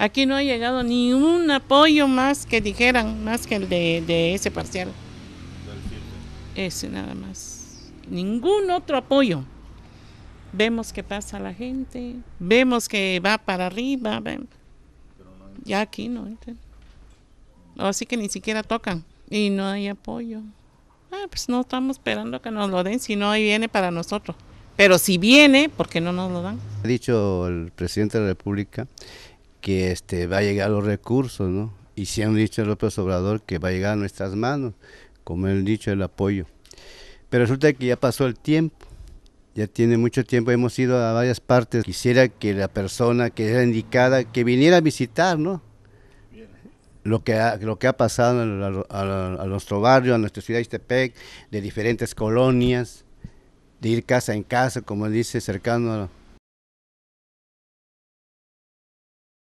Aquí no ha llegado ni un apoyo más que dijeran, más que el de, ese parcial. Ese nada más. Ningún otro apoyo. Vemos que pasa la gente, vemos que va para arriba. Ya aquí no. Así que ni siquiera tocan y no hay apoyo. Ah, pues no estamos esperando que nos lo den, si no ahí viene para nosotros. Pero si viene, ¿por qué no nos lo dan? Ha dicho el presidente de la República que este, va a llegar los recursos, ¿no? Y si han dicho López Obrador que va a llegar a nuestras manos, como han dicho, el apoyo. Pero resulta que ya pasó el tiempo, ya tiene mucho tiempo, hemos ido a varias partes. Quisiera que la persona que era indicada, que viniera a visitar, ¿no? Lo que, ha, lo que ha pasado a, nuestro barrio, a nuestra ciudad de Ixtepec, de diferentes colonias, de ir casa en casa, como dice, cercano a,